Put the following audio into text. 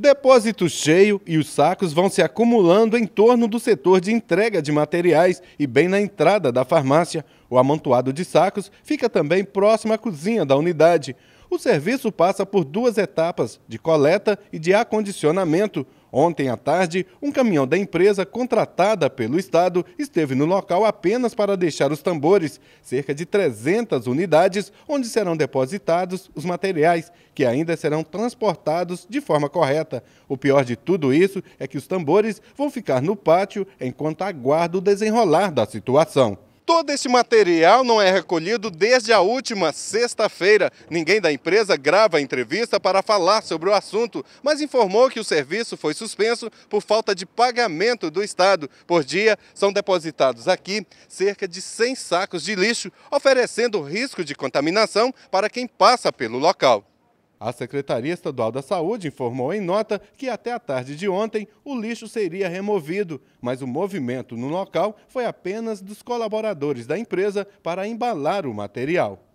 Depósito cheio e os sacos vão se acumulando em torno do setor de entrega de materiais e bem na entrada da farmácia. O amontoado de sacos fica também próximo à cozinha da unidade. O serviço passa por duas etapas, de coleta e de acondicionamento. Ontem à tarde, um caminhão da empresa contratada pelo Estado esteve no local apenas para deixar os tambores, cerca de 300 unidades, onde serão depositados os materiais, que ainda serão transportados de forma correta. O pior de tudo isso é que os tambores vão ficar no pátio enquanto aguarda o desenrolar da situação. Todo esse material não é recolhido desde a última sexta-feira. Ninguém da empresa grava a entrevista para falar sobre o assunto, mas informou que o serviço foi suspenso por falta de pagamento do Estado. Por dia, são depositados aqui cerca de 100 sacos de lixo, oferecendo risco de contaminação para quem passa pelo local. A Secretaria Estadual da Saúde informou em nota que até a tarde de ontem o lixo seria removido, mas o movimento no local foi apenas dos colaboradores da empresa para embalar o material.